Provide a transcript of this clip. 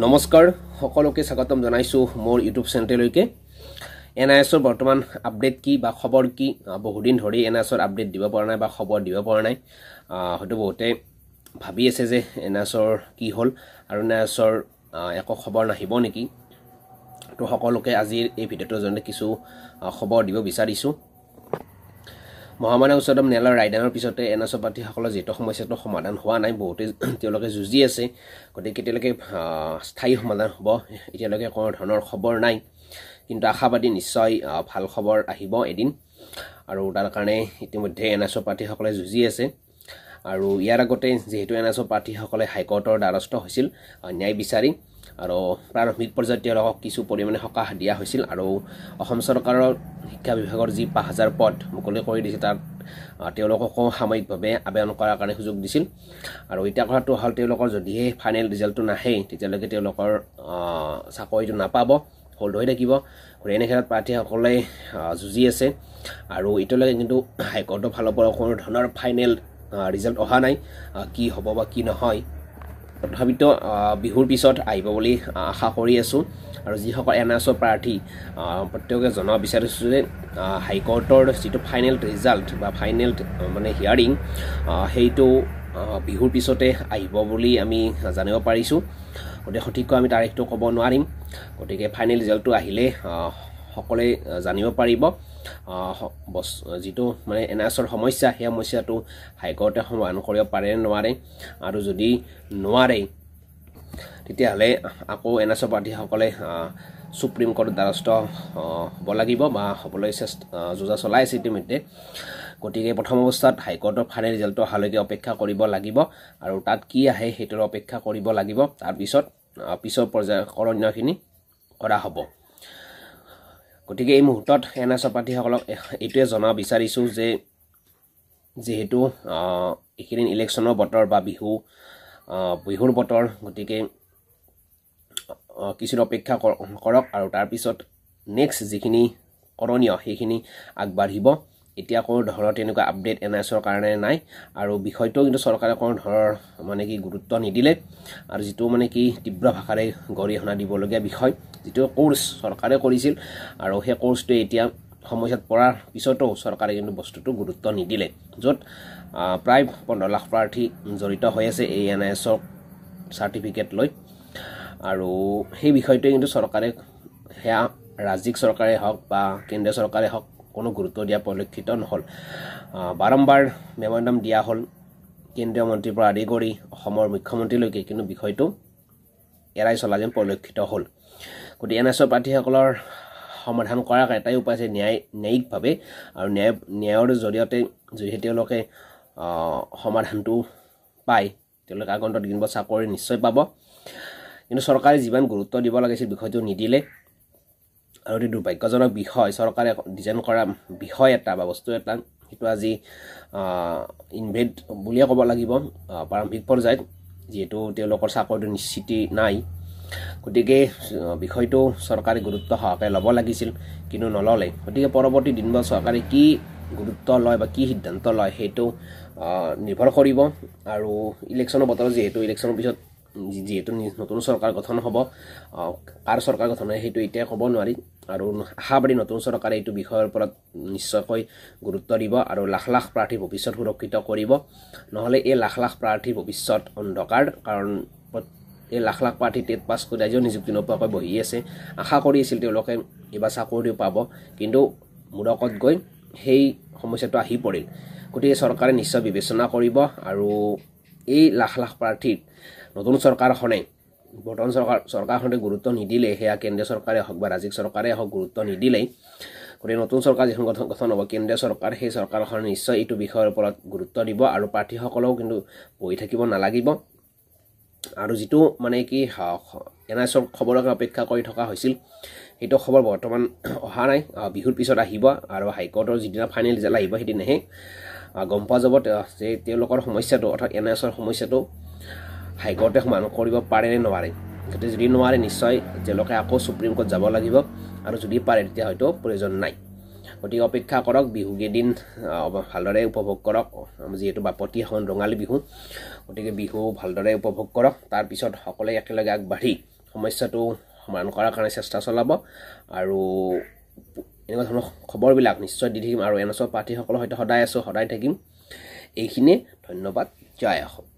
নমস্কাৰ সকলোকে স্বাগতম জনাইছোঁ মোৰ ইউটিউব চেনেললৈকে এন আই এছৰ বৰ্তমান আপডেট কি বা খবৰ কি বহুদিন ধৰি এন আই এছৰ আপডেট দিব পৰা নাই বা খবৰ দিব পৰা নাই হয়তো বহুতে ভাবি আছে যে এন আই এছৰ কি হ'ল আৰু এন আই এছৰ একো খবৰ নাহিব নেকি ত' সকলোকে আজিৰ এই ভিডিঅ'টোৰ জৰিয়তে কিছু খবৰ দিব বিচাৰিছোঁ মহামানা উচ্চতম ন্যায়ালয়ৰ ৰায়দানৰ পিছতে এন এছ অ' প্ৰাৰ্থীসকলৰ যিটো সমস্যাটো সমাধান হোৱা নাই বহুতে তেওঁলোকে যুঁজি আছে গতিকে এতিয়ালৈকে স্থায়ী সমাধান হ'ব এতিয়ালৈকে কোনো ধৰণৰ খবৰ নাই কিন্তু আশাবাদী নিশ্চয় ভাল খবৰ আহিব এদিন আৰু তাৰ কাৰণে ইতিমধ্যে এন এছ অ' প্ৰাৰ্থীসকলে যুঁজি আছে আৰু ইয়াৰ আগতে যিহেতু এন এছ অ' প্ৰাৰ্থীসকলে হাইকৰ্টৰ দ্বাৰস্থ হৈছিল ন্যায় বিচাৰি আৰু প্ৰাৰম্ভিক পৰ্যায়ত তেওঁলোকক কিছু পৰিমাণে সকাহ দিয়া হৈছিল আৰু অসম চৰকাৰৰ শিক্ষা বিভাগৰ যি পাঁচ হাজাৰ পদ মুকলি কৰি দিছে তাত তেওঁলোককো সাময়িকভাৱে আবেদন কৰাৰ কাৰণে সুযোগ দিছিল আৰু এতিয়া কথাটো হ'ল তেওঁলোকৰ যদিহে ফাইনেল ৰিজাল্টটো নাহে তেতিয়ালৈকে তেওঁলোকৰ চাকৰিটো নাপাব হ'ল্ড হৈ থাকিব গতিকে এনে ক্ষেত্ৰত প্ৰাৰ্থীসকলে যুঁজি আছে আৰু এতিয়ালৈকে কিন্তু হাইকোৰ্টৰ ফালৰ পৰা কোনো ধৰণৰ ফাইনেল ৰিজাল্ট অহা নাই কি হ'ব বা কি নহয় তথাপিতো বিহুৰ পিছত আহিব বুলি আশা কৰি আছোঁ আৰু যিসকল এন এছ অ' প্ৰাৰ্থী প্ৰত্যেকে জনাব বিচাৰিছোঁ যে হাইকৰ্টৰ যিটো ফাইনেল ৰিজাল্ট বা ফাইনেল মানে হিয়াৰিং সেইটো বিহুৰ পিছতে আহিব বুলি আমি জানিব পাৰিছোঁ গতিকে সঠিককৈ আমি তাৰিখটো ক'ব নোৱাৰিম গতিকে ফাইনেল ৰিজাল্টটো আহিলে সকলোৱে জানিব পাৰিব বস যিটো মানে এন আৰ এছৰ সমস্যা সেই সমস্যাটো হাইকৰ্টে সমাধান কৰিব পাৰে নে নোৱাৰে আৰু যদি নোৱাৰে তেতিয়াহ'লে আকৌ এন আৰ এছৰ প্ৰাৰ্থীসকলে সুপ্ৰিম কোৰ্টৰ দ্বাৰস্থ হ'ব লাগিব বা হ'বলৈ চেষ্টা যোজা চলাই আছে ইতিমধ্যে গতিকে প্ৰথম অৱস্থাত হাইকৰ্টৰ ফাইনেল ৰিজাল্টটো অহালৈকে অপেক্ষা কৰিব লাগিব আৰু তাত কি আহে সেইটোৰ অপেক্ষা কৰিব লাগিব তাৰপিছত পিছৰ পৰ্যায়কৰণ্যখিনি কৰা হ'ব গতিকে এই মুহূৰ্তত এন এছ প্ৰাৰ্থীসকলক এইটোৱে জনাব বিচাৰিছোঁ যে যিহেতু এইকেইদিন ইলেকশ্যনৰ বতৰ বা বিহু বিহুৰ বতৰ গতিকে কিছু অপেক্ষা কৰক আৰু তাৰপিছত নেক্সট যিখিনি কৰণীয় সেইখিনি আগবাঢ়িব এতিয়া কোনো ধৰণৰ তেনেকুৱা আপডেট এন আই এছৰ কাৰণে নাই আৰু বিষয়টো কিন্তু চৰকাৰে কোনো ধৰণৰ মানে কি গুৰুত্ব নিদিলে আৰু যিটো মানে কি তীব্ৰ ভাষাৰে গৰিহণা দিবলগীয়া বিষয় যিটো কোৰ্ছ চৰকাৰে কৰিছিল আৰু সেই কোৰ্ছটোৱে এতিয়া সমস্যাত পৰাৰ পিছতো চৰকাৰে কিন্তু বস্তুটো গুৰুত্ব নিদিলে য'ত প্ৰায় পোন্ধৰ লাখ প্ৰাৰ্থী জড়িত হৈ আছে এই এন আই এছক চাৰ্টিফিকেট লৈ আৰু সেই বিষয়টোৱে কিন্তু চৰকাৰে সেয়া ৰাজ্যিক চৰকাৰে হওক বা কেন্দ্ৰীয় চৰকাৰে হওক কোনো গুৰুত্ব দিয়া পৰিলক্ষিত নহ'ল বাৰম্বাৰ মেমৰেণ্ডাম দিয়া হ'ল কেন্দ্ৰীয় মন্ত্ৰীৰ পৰা আদি কৰি অসমৰ মুখ্যমন্ত্ৰীলৈকে কিন্তু বিষয়টো এৰাই চলা যেন পৰিলক্ষিত হ'ল গতিকে এন এছ অ' প্ৰাৰ্থীসকলৰ সমাধান কৰাৰ এটাই উপায় আছে ন্যায় ন্যায়িকভাৱে আৰু ন্যায় ন্যায়ৰ জৰিয়তে যদিহে তেওঁলোকে সমাধানটো পায় তেওঁলোকে আগন্তুক দিনবোৰ চাকৰি নিশ্চয় পাব কিন্তু চৰকাৰে যিমান গুৰুত্ব দিব লাগিছিল বিষয়টো নিদিলে আৰু এটি দুৰ্ভাগ্যজনক বিষয় চৰকাৰে ডিজাইন কৰা বিষয় এটা বা বস্তু এটা সেইটো আজি ইনভেদ বুলিয়ে ক'ব লাগিব প্ৰাৰম্ভিক পৰ্যায়ত যিহেতু তেওঁলোকৰ চাকৰিটো নিশ্চিতি নাই গতিকে বিষয়টো চৰকাৰে গুৰুত্ব সহকাৰে ল'ব লাগিছিল কিন্তু নল'লে গতিকে পৰৱৰ্তী দিনবোৰ চৰকাৰে কি গুৰুত্ব লয় বা কি সিদ্ধান্ত লয় সেইটো নিৰ্ভৰ কৰিব আৰু ইলেকশ্যনৰ বতৰত যিহেতু ইলেকশ্যনৰ পিছত যিহেতু নতুন চৰকাৰ গঠন হ'ব কাৰ চৰকাৰ গঠন হয় সেইটো এতিয়া ক'ব নোৱাৰি আৰু আশাবাদী নতুন চৰকাৰে এইটো বিষয়ৰ ওপৰত নিশ্চয়কৈ গুৰুত্ব দিব আৰু লাখ লাখ প্ৰাৰ্থী ভৱিষ্যত সুৰক্ষিত কৰিব নহ'লে এই লাখ লাখ প্ৰাৰ্থী ভৱিষ্যত অন্ধকাৰ কাৰণ এই লাখ লাখ প্ৰাৰ্থী টেট পাছ কৰি ৰাইজেও নিযুক্তি নোপোৱাকৈ বহি আছে আশা কৰি আছিল তেওঁলোকে কিবা চাকৰিও পাব কিন্তু মূৰকত গৈ সেই সমস্যাটো আহি পৰিল গতিকে চৰকাৰে নিশ্চয় বিবেচনা কৰিব আৰু এই লাখ লাখ প্ৰাৰ্থীক নতুন চৰকাৰখনে বৰ্তমান চৰকাৰ চৰকাৰখনে গুৰুত্ব নিদিলে সেয়া কেন্দ্ৰীয় চৰকাৰে হওক বা ৰাজ্যিক চৰকাৰে হওক গুৰুত্ব নিদিলেই গতিকে নতুন চৰকাৰ যিখন গঠন গঠন হ'ব কেন্দ্ৰীয় চৰকাৰ সেই চৰকাৰখন নিশ্চয় এইটো বিষয়ৰ ওপৰত গুৰুত্ব দিব আৰু প্ৰাৰ্থীসকলেও কিন্তু বহি থাকিব নালাগিব আৰু যিটো মানে কি এন আই চৰ খবৰকে অপেক্ষা কৰি থকা হৈছিল সেইটো খবৰ বৰ্তমান অহা নাই বিহুৰ পিছত আহিব আৰু হাইকোৰ্টৰ যিদিনা ফাইনেল ৰিজাল্ট আহিব সেইদিনাহে গম পোৱা যাব যে তেওঁলোকৰ সমস্যাটো অৰ্থাৎ এন আই এছৰ সমস্যাটো ভাগ্যতে সমান কৰিব পাৰে নে নোৱাৰে গতিকে যদি নোৱাৰে নিশ্চয় তেওঁলোকে আকৌ চুপ্ৰিম কোৰ্ট যাব লাগিব আৰু যদি পাৰে তেতিয়া হয়তো প্ৰয়োজন নাই গতিকে অপেক্ষা কৰক বিহুকেইদিন ভালদৰে উপভোগ কৰক যিহেতু বাপতি এখন ৰঙালী বিহু গতিকে বিহু ভালদৰে উপভোগ কৰক তাৰপিছত সকলোৱে একেলগে আগবাঢ়ি সমস্যাটো সমাধান কৰাৰ কাৰণে চেষ্টা চলাব আৰু এনেকুৱা ধৰণৰ খবৰবিলাক নিশ্চয় দি থাকিম আৰু এন এছৰ প্ৰাৰ্থীসকলৰ সৈতে সদায় আছোঁ সদায় থাকিম এইখিনিয়ে ধন্যবাদ জয় অসম